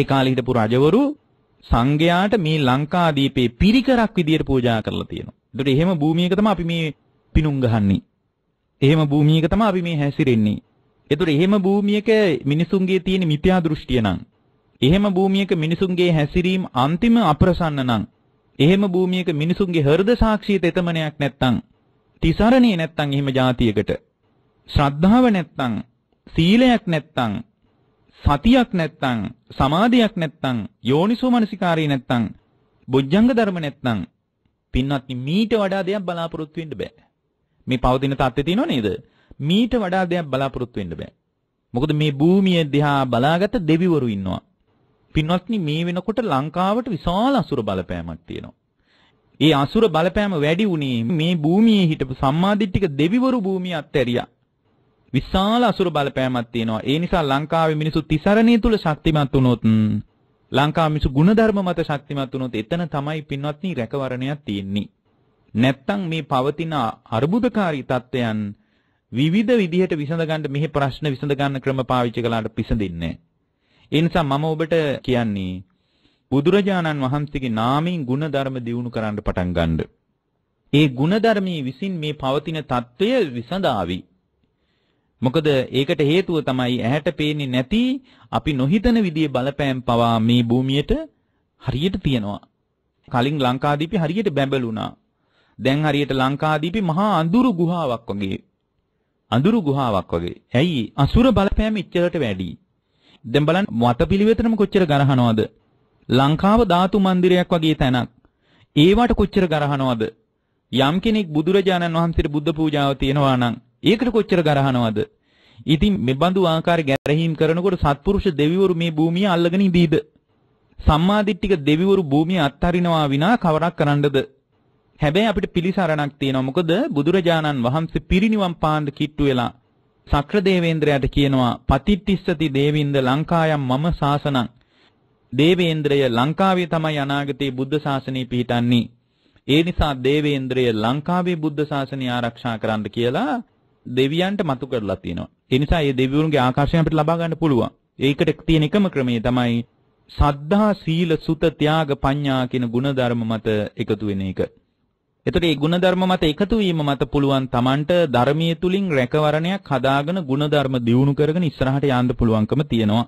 ඒ කාලේ හිටපු රජවරු සංඝයාට මේ ලංකාදීපේ පිරිකරක් විදියට පූජා කරලා තියෙනවා. ඒකට එහෙම භූමියක තමයි අපි මේ පිණුම් ගහන්නේ. එහෙම භූමියක තමයි අපි මේ හැසිරෙන්නේ. ඒකට එහෙම භූමියක මිනිසුන්ගේ තියෙන මිත්‍යා දෘෂ්ටිය නම් එහෙම භූමියක මිනිසුන්ගේ හැසිරීම අන්තිම අප්‍රසන්න නම් එහෙම භූමියක මිනිසුන්ගේ හෘද සාක්ෂියට එතමනයක් නැත්තම් තිසරණේ නැත්තම් එහෙම જાතියකට ශ්‍රද්ධාව නැත්තම් සීලයක් නැත්තම් සතියක් නැත්නම් සමාධියක් නැත්නම් යෝනිසෝ මනසිකාරී නැත්නම් බොජ්ජංග ධර්ම නැත්නම් පින්වත්නි මීට වඩා දෙයක් බලාපොරොත්තු වෙන්න බෑ. මේ පවතින தත්ත්වේ තියෙනව නේද? මීට වඩා දෙයක් බලාපොරොත්තු වෙන්න බෑ. මොකද මේ භූමිය දිහා බලාගත දෙවිවරු ඉන්නවා. පින්වත්නි මේ වෙනකොට ලංකාවට විශාල අසුර බලපෑමක් තියෙනවා. ඒ අසුර බලපෑම වැඩි වුණේ මේ භූමියේ හිටපු සම්මාදිට්ඨික දෙවිවරු භූමිය අත්හැරියා. විශාල අසුර බලපෑමක් තියෙනවා. ඒ නිසා ලංකාවේ මිනිසු තිසරණිය තුල ශක්තිමත් වුණොත් ලංකාවේ මිනිසු ಗುಣධර්ම මත ශක්තිමත් වුණොත් එතන තමයි පින්වත්නි රැකවරණයක් තියෙන්නේ. නැත්තම් මේ පවතින අර්බුදකාරී තත්ත්වයන් විවිධ විදිහට විසඳ ගන්න මෙහි ප්‍රශ්න විසඳ ගන්න ක්‍රම පාවිච්චි කළාට පිසඳින්නේ නැහැ. ඒ නිසා මම ඔබට කියන්නේ බුදුරජාණන් වහන්සේගේ නාමයෙන් ಗುಣධර්ම දියුණු කරන්න පටන් ගන්නද ඒ ಗುಣධර්මයේ විසින් මේ පවතින తত্ত্বය විසඳාවි. මොකද ඒකට හේතුව තමයි ඇහැට පේන්නේ නැති අපි නොහිතන විදිහේ බලපෑම් පවා මේ භූමියට හරියට තියෙනවා. කලින් ලංකාදීපි හරියට බැඹළුණා. දැන් හරියට ලංකාදීපි මහා අඳුරු ගුහාවක් වගේ. අඳුරු ගුහාවක් වගේ. ඇයි? අසුර බලපෑම ඉච්චරට වැඩි. දැන් බලන්න වතපිලිවෙතනම කොච්චර ගරහනවද? ලංකාව ධාතු මන්දිරයක් වගේ තැනක්. ඒවට කොච්චර ගරහනවද? යම් කෙනෙක් බුදුරජාණන් වහන්සේට බුද්ධ පූජාව තියනවා නම් ඒකට කොච්චර ගරහනවද? ඉතින් මෙබඳු ආකාර ගැරහීම් කරනකොට සත්පුරුෂ දෙවිවරු මේ භූමිය අල්ලගෙන ඉදීද? සම්මාදිට්ඨික දෙවිවරු භූමිය අත්හරිනවා විනා කවරක් කරන්නද? හැබැයි අපිට පිළිසරණක් තියෙනවා. මොකද බුදුරජාණන් වහන්සේ පිරිණිවන් පාන්න කිට්ටු වෙලා සක්‍ර දේවේන්ද්‍රයාට කියනවා පතිට්ටිස්සති දේවින්ද ලංකායම් මම සාසනං. දේවේන්ද්‍රය ලංකාවේ තමයි අනාගතයේ බුද්ධ ශාසනය පිහිටන්නේ. ඒ නිසා දේවේන්ද්‍රය ලංකාවේ බුද්ධ ශාසනය ආරක්ෂා කරන්න කියලා දෙවියන්ට මතු කරලා තියෙනවා. ඒ නිසා මේ දෙවිවරුන්ගේ ආකර්ෂණය අපිට ලබා ගන්න පුළුවන්. ඒකට තියෙන එකම ක්‍රමය තමයි සද්ධා සීල සුත ත්‍යාග පඤ්ඤා කියන ගුණධර්ම මත එකතු වෙන එක. එතකොට මේ ගුණධර්ම මත එකතු වීම මත පුළුවන් Tamanට ධර්මයේ තුලින් රැකවරණයක් හදාගෙන ගුණධර්ම දියුණු කරගෙන ඉස්සරහට යන්න පුළුවන්කම තියෙනවා.